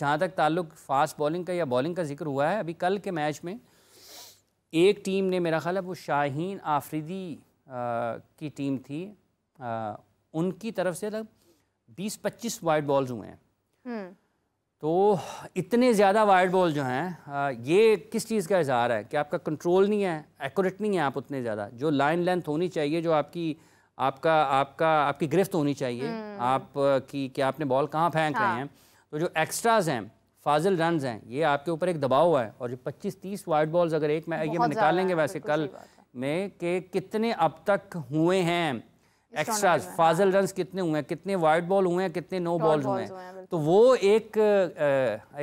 जहाँ तक ताल्लुक फास्ट बॉलिंग का या बॉलिंग का जिक्र हुआ है अभी कल के मैच में एक टीम ने मेरा ख्याल है वो शाहीन आफरीदी की टीम थी आ, उनकी तरफ से लग बीस पच्चीस वाइड बॉल्स हुए हैं हम्म। तो इतने ज़्यादा वाइड बॉल जो हैं ये किस चीज़ का इजहार है कि आपका कंट्रोल नहीं है एक्यूरेट नहीं है आप उतने ज़्यादा जो लाइन लेंथ होनी चाहिए जो आपकी आपका आपका आपकी गिरफ्त होनी चाहिए हम्म। आप की क्या आपने बॉल कहाँ फेंक हाँ। रहे हैं तो जो एक्स्ट्राज हैं फाजिल रन हैं ये आपके ऊपर एक दबाव हुआ है और जो 25-30 वाइड बॉल्स अगर एक में ये निकालेंगे वैसे कल में कि कितने अब तक हुए हैं एक्स्ट्राज फाजिल रन कितने हुए हैं कितने वाइड बॉल हुए हैं कितने नो बॉल्स हुए हैं तो वो एक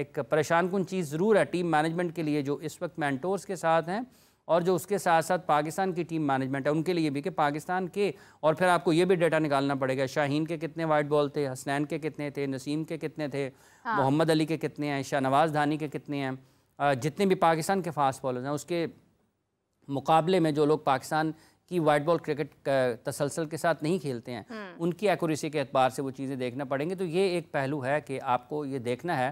एक परेशान कन चीज़ ज़रूर है टीम मैनेजमेंट के लिए जो इस वक्त मैंटोर्स के साथ हैं और जो उसके साथ साथ पाकिस्तान की टीम मैनेजमेंट है उनके लिए भी कि पाकिस्तान के और फिर आपको ये भी डेटा निकालना पड़ेगा शाहीन के कितने वाइट बॉल थे हसनैन के कितने थे नसीम के कितने थे हाँ। मोहम्मद अली के कितने हैं शाहनवाज धानी के कितने हैं जितने भी पाकिस्तान के फास्ट बॉलर हैं उसके मुकाबले में जो लोग पाकिस्तान की वाइट बॉल क्रिकेट तसलसल के साथ नहीं खेलते हैं हम्म। उनकी एकोरेसी के अतबार से वो चीज़ें देखना पड़ेंगी तो ये एक पहलू है कि आपको ये देखना है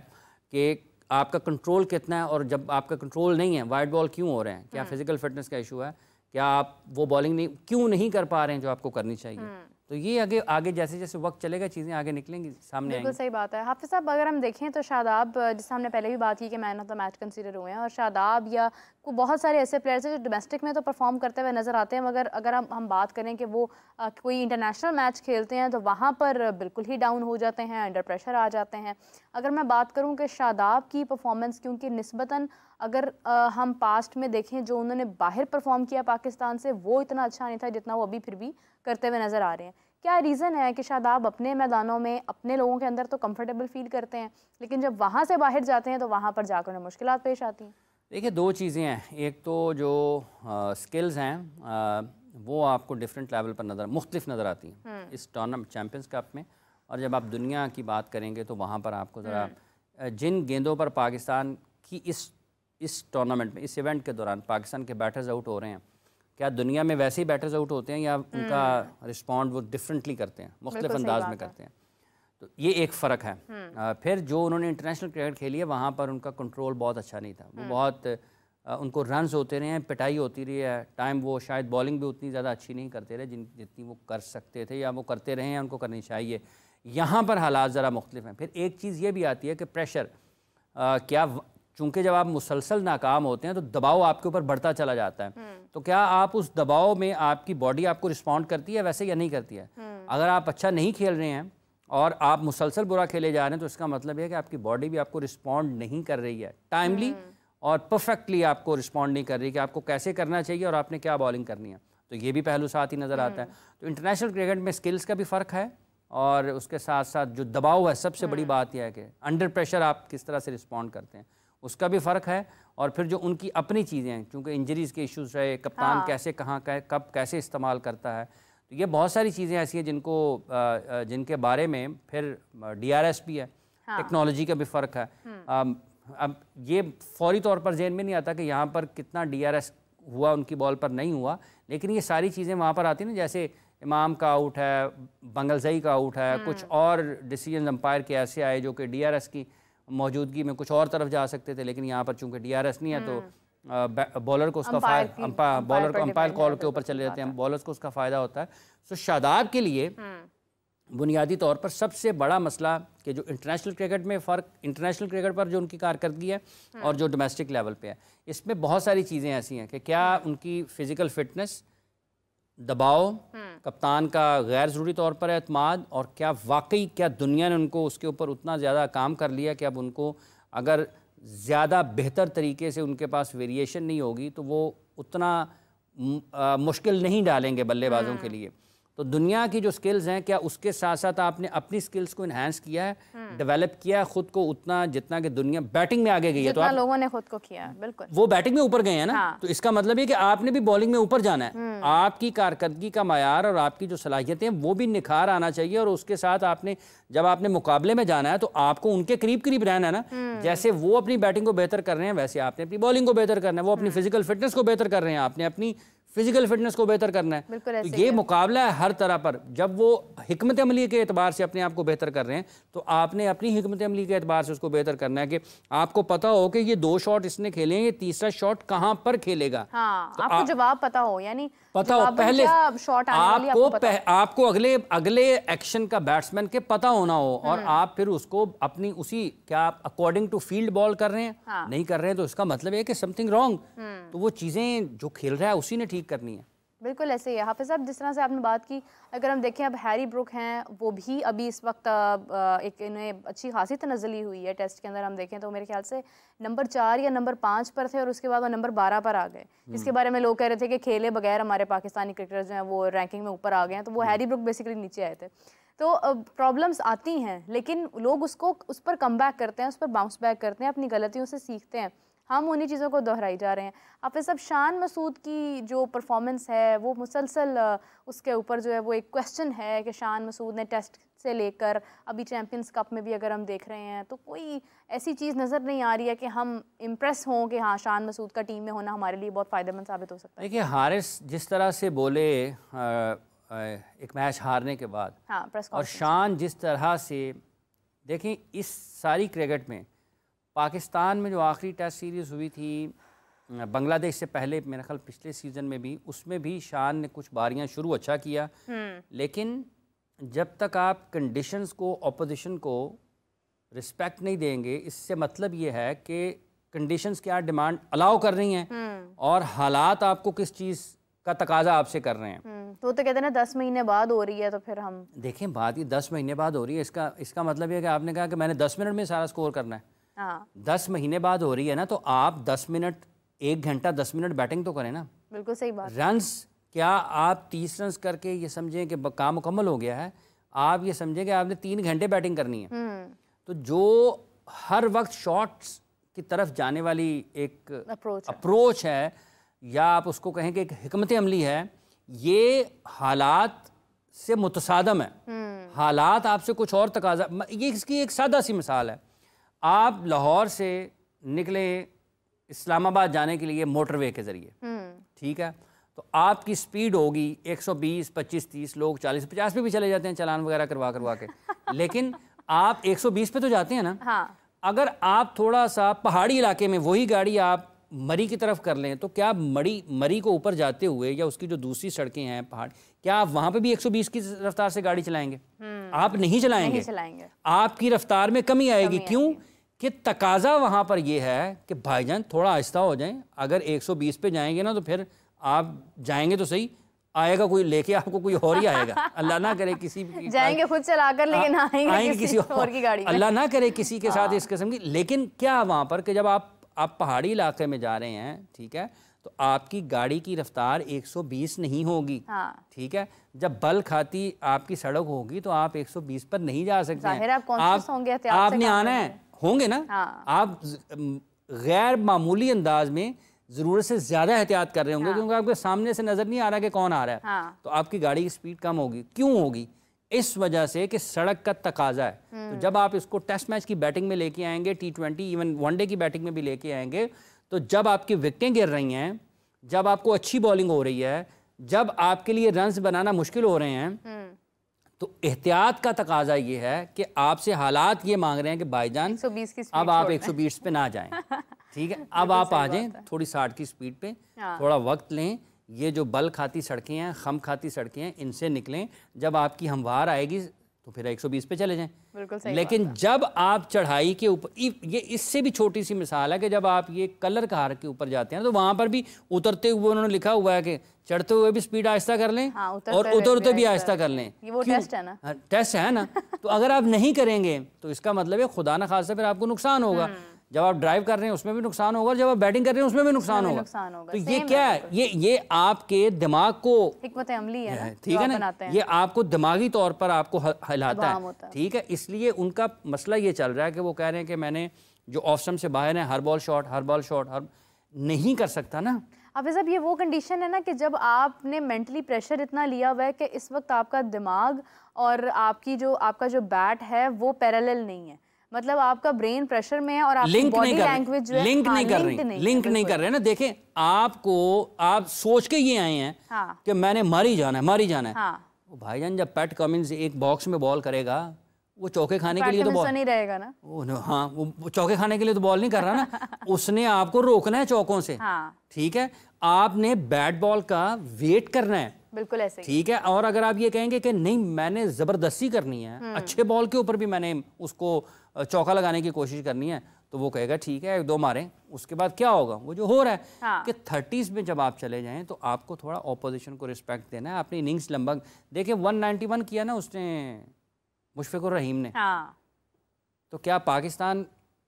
कि आपका कंट्रोल कितना है और जब आपका कंट्रोल नहीं है वाइड बॉल क्यों हो रहे हैं क्या फिजिकल हम्म। फिटनेस का इशू है क्या आप वो बॉलिंग नहीं क्यों नहीं कर पा रहे हैं जो आपको करनी चाहिए हम्म। तो ये आगे आगे जैसे जैसे वक्त चलेगा चीज़ें आगे निकलेंगी सामने बिल्कुल सही बात है हाफिज साहब अगर हम देखें तो शादाब जिससे हमने पहले भी बात की कि man of the match consider हुए हैं और शादाब या को बहुत सारे ऐसे प्लेयर्स हैं जो डोमेस्टिक में तो परफॉर्म करते हुए नज़र आते हैं मगर अगर हम हम बात करें कि वो आ, कोई इंटरनेशनल मैच खेलते हैं तो वहाँ पर बिल्कुल ही डाउन हो जाते हैं अंडर प्रेशर आ जाते हैं अगर मैं बात करूँ कि शादाब की परफॉर्मेंस क्योंकि नस्बता अगर आ, हम पास्ट में देखें जो उन्होंने बाहर परफॉर्म किया पाकिस्तान से वो इतना अच्छा नहीं था जितना वो अभी फिर भी करते हुए नज़र आ रहे हैं क्या रीज़न है कि शायद आप अपने मैदानों में अपने लोगों के अंदर तो कंफर्टेबल फील करते हैं लेकिन जब वहाँ से बाहर जाते हैं तो वहाँ पर जाकर उन्हें मुश्किल पेश आती हैं देखिए दो चीज़ें हैं एक तो जो आ, स्किल्स हैं आ, वो आपको डिफरेंट लेवल पर नज़र मुख्तफ नज़र आती हैं हम्म। इस टूर्नामेंट चैम्पियंस कप में और जब आप दुनिया की बात करेंगे तो वहाँ पर आपको ज़रा हम्म। जिन गेंदों पर पाकिस्तान की इस इस टूर्नामेंट में इस इवेंट के दौरान पाकिस्तान के बैटर्स आउट हो रहे हैं क्या दुनिया में वैसे ही बैटर्स आउट होते हैं या उनका रिस्पॉन्ड हम्म। वो डिफरेंटली करते हैं मुख्तु अंदाज में करते हैं तो ये एक फ़र्क है आ, हम्म। फिर जो उन्होंने इंटरनेशनल क्रिकेट खेली है वहाँ पर उनका कंट्रोल बहुत अच्छा नहीं था वो हम्म। बहुत आ, उनको रन्स होते रहे हैं पिटाई होती रही है टाइम वो शायद बॉलिंग भी उतनी ज़्यादा अच्छी नहीं करते रहे जिन जितनी वो कर सकते थे या वो करते रहे हैं उनको करनी चाहिए यहाँ पर हालात ज़रा मुख्तलिफ हैं फिर एक चीज़ ये भी आती है कि प्रेशर आ, क्या चूंकि जब आप मुसलसल नाकाम होते हैं तो दबाव आपके ऊपर बढ़ता चला जाता है हम्म। तो क्या आप उस दबाव में आपकी बॉडी आपको रिस्पॉन्ड करती है वैसे या नहीं करती है हम्म। अगर आप अच्छा नहीं खेल रहे हैं और आप मुसलसल बुरा खेले जा रहे हैं तो इसका मतलब है कि आपकी बॉडी भी आपको रिस्पॉन्ड नहीं कर रही है टाइमली हम्म। और परफेक्टली आपको रिस्पॉन्ड नहीं कर रही कि आपको कैसे करना चाहिए और आपने क्या बॉलिंग करनी है तो ये भी पहलू साथ ही नज़र आता है तो इंटरनेशनल क्रिकेट में स्किल्स का भी फ़र्क है और उसके साथ साथ जो दबाव है सबसे बड़ी बात यह है कि अंडर प्रेशर आप किस तरह से रिस्पॉन्ड करते हैं उसका भी फ़र्क है और फिर जो उनकी अपनी चीज़ें हैं चूँकि इंजरीज़ के इश्यूज है कप्तान हाँ। कैसे कहाँ कब कैसे इस्तेमाल करता है तो ये बहुत सारी चीज़ें ऐसी हैं जिनको जिनके बारे में फिर डीआरएस भी है हाँ। टेक्नोलॉजी का भी फ़र्क है हम्म। अब, ये फौरी तौर पर जहन में नहीं आता कि यहाँ पर कितना डी हुआ उनकी बॉल पर नहीं हुआ लेकिन ये सारी चीज़ें वहाँ पर आती ना जैसे इमाम का आउट है बंगलजई का आउट है कुछ हम्म। और डिसीजन अंपायर के ऐसे आए जो कि डी की मौजूदगी में कुछ और तरफ जा सकते थे लेकिन यहाँ पर चूंकि डी नहीं है तो हम्म। बॉलर को उसका फायदा बॉलर को अंपायर कॉल के ऊपर चले जाते हैं बॉलर को उसका फ़ायदा होता है सो शादाब के लिए हम्म। बुनियादी तौर पर सबसे बड़ा मसला कि जो इंटरनेशनल क्रिकेट में फ़र्क इंटरनेशनल क्रिकेट पर जो उनकी कारकर्दगी है और हम्म। जो डोमेस्टिक लेवल पे है इसमें बहुत सारी चीज़ें ऐसी हैं कि क्या उनकी फ़िज़िकल फिटनेस दबाव हम्म। कप्तान का गैर ज़रूरी तौर पर अतमाद और क्या वाकई क्या दुनिया ने उनको उसके ऊपर उतना ज़्यादा काम कर लिया कि अब उनको अगर ज़्यादा बेहतर तरीके से उनके पास वेरिएशन नहीं होगी तो वो उतना मुश्किल नहीं डालेंगे बल्लेबाजों के हम्म। लिए तो दुनिया की जो स्किल्स हैं क्या उसके साथ साथ आपने अपनी स्किल्स को इन्हांस किया है डेवलप हम्म। किया है खुद को उतना जितना कि दुनिया बैटिंग में आगे गई है तो आप लोगों ने खुद को किया बिल्कुल वो बैटिंग में ऊपर गए हैं ना हाँ। तो इसका मतलब ये कि आपने भी बॉलिंग में ऊपर जाना है हम्म। आपकी कारकर्दगी का मैार और आपकी जो सलाहियतें वो भी निखार आना चाहिए और उसके साथ आपने जब आपने मुकाबले में जाना है तो आपको उनके करीब करीब रहना है ना हम्म। जैसे वो अपनी बैटिंग को बेहतर कर रहे हैं वैसे आपने अपनी बॉलिंग को बेहतर करना है वो अपनी फिजिकल फिटनेस को बेहतर कर रहे हैं आपने अपनी फिजिकल फिटनेस को बेहतर करना है तो ये मुकाबला है हर तरह पर जब वो हमत अमली के अतबार से अपने आप को बेहतर कर रहे हैं तो आपने अपनी हमत अमली के अतबार से उसको बेहतर करना है कि आपको पता हो कि ये दो शॉट इसने खेले ये तीसरा शॉट कहाँ पर खेलेगा हाँ, तो आपको जवाब पता हो यानी पता हो पहले शॉट आपको आपको अगले अगले एक्शन का बैट्समैन के पता होना हो और हम्म। आप फिर उसको अपनी उसी क्या आप अकॉर्डिंग टू फील्ड बॉल कर रहे हैं हाँ। नहीं कर रहे हैं तो इसका मतलब है कि समथिंग हम्म। रॉन्ग तो वो चीजें जो खेल रहा है उसी ने ठीक करनी है बिल्कुल ऐसे ही है हाफिज़ साहब जिस तरह से आपने बात की अगर हम देखें अब हैरी ब्रुक हैं वो भी अभी इस वक्त एक इन्हें अच्छी खासी तनजली हुई है टेस्ट के अंदर हम देखें तो मेरे ख्याल से नंबर चार या नंबर पाँच पर थे और उसके बाद वो नंबर बारह पर आ गए हम्म। इसके बारे में लोग कह रहे थे कि खेले बगैर हमारे पाकिस्तानी क्रिकेटर्स जो हैं वो रैंकिंग में ऊपर आ गए हैं तो वो हम्म। हैरी ब्रुक बेसिकली नीचे आए थे तो प्रॉब्लम्स आती हैं लेकिन लोग उसको उस पर कम बैक करते हैं उस पर बाउंस बैक करते हैं अपनी गलतियों से सीखते हैं हम उन्हीं चीज़ों को दोहराई जा रहे हैं आप सब शान मसूद की जो परफॉर्मेंस है वो मुसलसल उसके ऊपर जो है वो एक क्वेश्चन है कि शान मसूद ने टेस्ट से लेकर अभी चैम्पियंस कप में भी अगर हम देख रहे हैं तो कोई ऐसी चीज़ नज़र नहीं आ रही है कि हम इम्प्रेस हों कि हाँ शान मसूद का टीम में होना हमारे लिए बहुत फ़ायदेमंद साबित हो सकता है देखिए हारिस जिस तरह से बोले एक मैच हारने के बाद हाँ, और शान जिस तरह से देखें इस सारी क्रिकेट में पाकिस्तान में जो आखिरी टेस्ट सीरीज़ हुई थी बांग्लादेश से पहले मेरा ख्याल पिछले सीज़न में भी उसमें भी शान ने कुछ बारियां शुरू अच्छा किया हम्म। लेकिन जब तक आप कंडीशंस को अपोजिशन को रिस्पेक्ट नहीं देंगे इससे मतलब ये है कि कंडीशंस क्या डिमांड अलाउ कर रही हैं हम्म। और हालात आपको किस चीज़ का तकाजा आपसे कर रहे हैं हम्म, तो तो कहते हैं ना दस महीने बाद हो रही है तो फिर हम देखें बात ये दस महीने बाद हो रही है इसका इसका मतलब ये कि आपने कहा कि मैंने दस मिनट में सारा स्कोर करना है हाँ। दस महीने बाद हो रही है ना तो आप दस मिनट एक घंटा दस मिनट बैटिंग तो करें ना बिल्कुल सही बात रन्स क्या आप तीस रन करके ये समझें कि काम मुकम्मल हो गया है आप ये समझें कि आपने तीन घंटे बैटिंग करनी है हम्म। तो जो हर वक्त शॉट्स की तरफ जाने वाली एक अप्रोच, अप्रोच है या आप उसको कहें कि एक हमत अमली है ये हालात से मुतसादम है हम्म। हालात आपसे कुछ और तकाजा ये इसकी एक सादा सी मिसाल है आप लाहौर से निकले इस्लामाबाद जाने के लिए मोटरवे के ज़रिए हम्म। ठीक है तो आपकी स्पीड होगी 120, 25, 30 लोग 40, 50 पे भी चले जाते हैं चलान वगैरह करवा करवा के लेकिन आप 120 पे तो जाते हैं ना हाँ। अगर आप थोड़ा सा पहाड़ी इलाके में वही गाड़ी आप मरी की तरफ कर लें तो क्या मरी मरी को ऊपर जाते हुए या उसकी जो दूसरी सड़कें हैं पहाड़ क्या आप वहां पे भी 120 की रफ्तार से गाड़ी चलाएंगे हम्म। आप नहीं चलाएंगे, नहीं चलाएंगे। आपकी रफ्तार में कमी आएगी क्यों कि तकाजा वहाँ पर यह है कि भाईजान थोड़ा आहिस्ता हो जाएं अगर 120 पे जाएंगे ना तो फिर आप जाएंगे तो सही आएगा कोई लेके आपको कोई और ही आएगा अल्लाह ना करे किसी भी जाएंगे खुद चलाकर लेकिन आएंगे, आएंगे किसी, किसी और की गाड़ी अल्लाह ना करे किसी के साथ हाँ। इस किस्म की लेकिन क्या वहाँ पर कि जब आप आप पहाड़ी इलाके में जा रहे हैं ठीक है तो आपकी गाड़ी की रफ्तार 120 नहीं होगी हाँ। ठीक है जब बल खाती आपकी सड़क होगी तो आप 120 पर नहीं जा सकते हैं। आप, आप आपने आना है होंगे ना हाँ। आप गैर मामूली अंदाज में ज़रूरत से ज़्यादा एहतियात कर रहे होंगे हाँ। क्योंकि आपके सामने से नज़र नहीं आ रहा कि कौन आ रहा है हाँ। तो आपकी गाड़ी की स्पीड कम होगी क्यों होगी इस वजह से कि सड़क का तकाजा है तो हम्म। जब आप इसको टेस्ट मैच की बैटिंग में लेके आएंगे टी ट्वेंटी इवन वनडे की बैटिंग में भी लेके आएंगे तो जब आपकी विकटें गिर रही हैं जब आपको अच्छी बॉलिंग हो रही है जब आपके लिए रन बनाना मुश्किल हो रहे हैं हम्म। तो एहतियात का तकाजा ये है कि आपसे हालात ये मांग रहे हैं कि जान अब आप एक सौ बीस पे ना जाएं ठीक है अब आप आ जाएं थोड़ी साठ की स्पीड पे हाँ। थोड़ा वक्त लें ये जो बल खाती सड़कें हैं खम खाती सड़कें हैं इनसे निकलें जब आपकी हमवार आएगी तो फिर 120 पे चले जाएं बिल्कुल सही लेकिन जब आप चढ़ाई के ऊपर ये इससे भी छोटी सी मिसाल है कि जब आप ये कलर कार के ऊपर जाते हैं तो वहां पर भी उतरते हुए उन्होंने लिखा हुआ है कि चढ़ते हुए भी स्पीड आहिस्ता कर लें हाँ, उतर और उतरते भी आहिस्ता कर लें ये वो टेस्ट है ना हाँ, टेस्ट है ना तो अगर आप नहीं करेंगे तो इसका मतलब है खुदा ना खासा फिर आपको नुकसान होगा हम्म। जब आप ड्राइव कर रहे हैं उसमें भी नुकसान होगा जब आप बैटिंग कर रहे हैं उसमें भी नुकसान होगा नुकसान होगा तो ये क्या है ये ये आपके दिमाग को अमली है ठीक है ना ये आपको दिमागी तौर पर आपको हिलाता है ठीक है इसलिए उनका मसला ये चल रहा है कि वो कह रहे हैं कि मैंने जो ऑप्शन से बाहर है हर बॉल शॉट हर बॉल शॉट हर नहीं कर सकता ना अब साहब ये वो कंडीशन है ना कि जब आपने मेंटली प्रेशर इतना लिया हुआ है कि इस वक्त आपका दिमाग और आपकी जो आपका जो बैट है वो पैरेलल नहीं है मतलब आपका ब्रेन प्रेशर में है और आप लिंक नहीं कर लैंग्वेज लिंक नहीं कर रहे लिंक हाँ, नहीं कर रहे ना देखें आपको आप सोच के ये आए हैं हाँ। कि मैंने मर ही जाना है मर ही जाना है हाँ। भाईजान जब पैट कमिंस एक बॉक्स में बॉल करेगा तो हाँ, वो चौके खाने के लिए तो बॉल नहीं रहेगा ना हाँ वो चौके खाने के लिए तो बॉल नहीं कर रहा ना उसने आपको रोकना है चौकों से ठीक है आपने बैट बॉल का वेट करना है बिल्कुल ऐसे ठीक है और अगर आप ये कहेंगे कि नहीं मैंने जबरदस्ती करनी है हम्म। अच्छे बॉल के ऊपर भी मैंने उसको चौका लगाने की कोशिश करनी है तो वो कहेगा ठीक है एक दो मारें उसके बाद क्या होगा वो जो हो रहा है हाँ। कि थर्टीज़ में जब आप चले जाएं तो आपको थोड़ा ऑपोजिशन को रिस्पेक्ट देना है अपनी इनिंग्स लंबा नाइनटी 191 किया ना उसने मुशफिकुर रहीम ने हाँ। तो क्या पाकिस्तान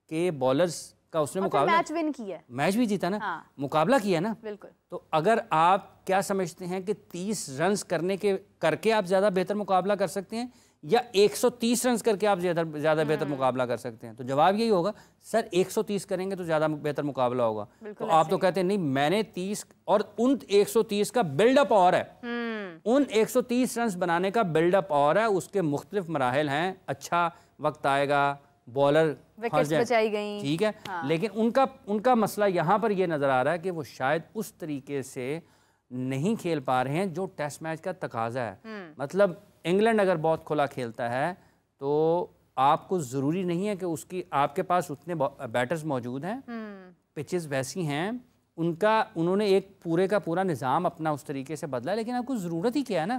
के बॉलर्स का उसने मुकाबला मैच विन किया मैच भी जीता ना हाँ। मुकाबला किया ना बिल्कुल तो अगर आप क्या समझते हैं कि तीस रन करने के करके आप ज़्यादा बेहतर मुकाबला कर सकते हैं या 130 रन करके आप ज़्यादा ज़्यादा बेहतर हाँ। मुकाबला कर सकते हैं तो जवाब यही होगा सर 130 करेंगे तो ज़्यादा बेहतर मुकाबला होगा तो आप तो कहते हैं नहीं मैंने 30 और उन 130 का बिल्डअप और है हम्म। उन 130 रन बनाने का बिल्डअप और है उसके मुख्तलिफ मराहल हैं अच्छा वक्त आएगा बॉलर बचाई गई ठीक है हाँ। लेकिन उनका उनका मसला यहाँ पर यह नज़र आ रहा है कि वो शायद उस तरीके से नहीं खेल पा रहे हैं जो टेस्ट मैच का तकाजा है हम्म। मतलब इंग्लैंड अगर बहुत खुला खेलता है तो आपको ज़रूरी नहीं है कि उसकी आपके पास उतने बैटर्स मौजूद हैं पिचेस हम्म। वैसी हैं उनका उन्होंने एक पूरे का पूरा निज़ाम अपना उस तरीके से बदला लेकिन आपको ज़रूरत ही क्या है ना